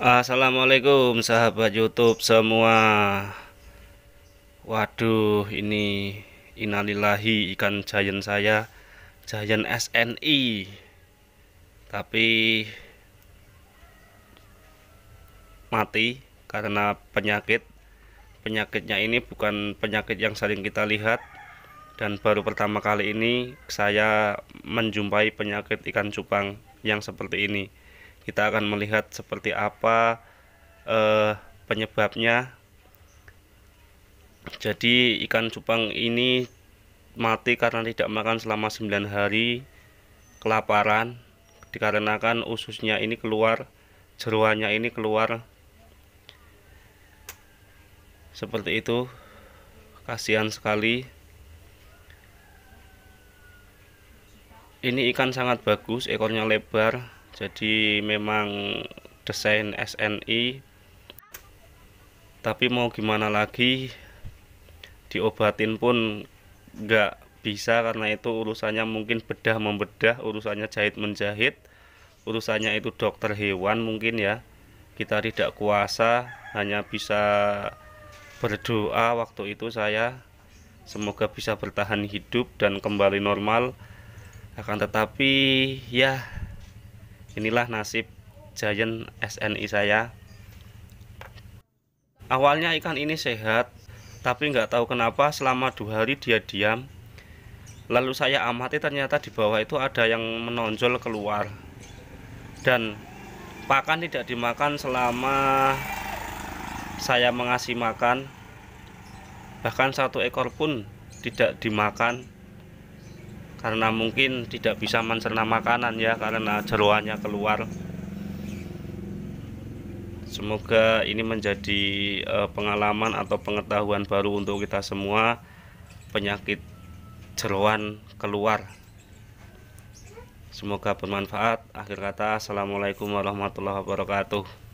Assalamualaikum sahabat YouTube semua. Waduh, ini inalillahi ikan giant saya, giant SNI. Tapi mati karena penyakit. Penyakitnya ini bukan penyakit yang sering kita lihat dan baru pertama kali ini saya menjumpai penyakit ikan cupang yang seperti ini kita akan melihat seperti apa eh, penyebabnya jadi ikan cupang ini mati karena tidak makan selama 9 hari kelaparan dikarenakan ususnya ini keluar jeruannya ini keluar seperti itu kasihan sekali ini ikan sangat bagus ekornya lebar jadi memang desain SNI tapi mau gimana lagi diobatin pun nggak bisa karena itu urusannya mungkin bedah membedah urusannya jahit menjahit urusannya itu dokter hewan mungkin ya kita tidak kuasa hanya bisa berdoa waktu itu saya semoga bisa bertahan hidup dan kembali normal akan tetapi ya inilah nasib giant SNI saya awalnya ikan ini sehat tapi nggak tahu kenapa selama dua hari dia diam lalu saya amati ternyata di bawah itu ada yang menonjol keluar dan pakan tidak dimakan selama saya mengasih makan bahkan satu ekor pun tidak dimakan karena mungkin tidak bisa mencerna makanan ya karena jeroannya keluar semoga ini menjadi eh, pengalaman atau pengetahuan baru untuk kita semua penyakit jeroan keluar semoga bermanfaat akhir kata assalamualaikum warahmatullahi wabarakatuh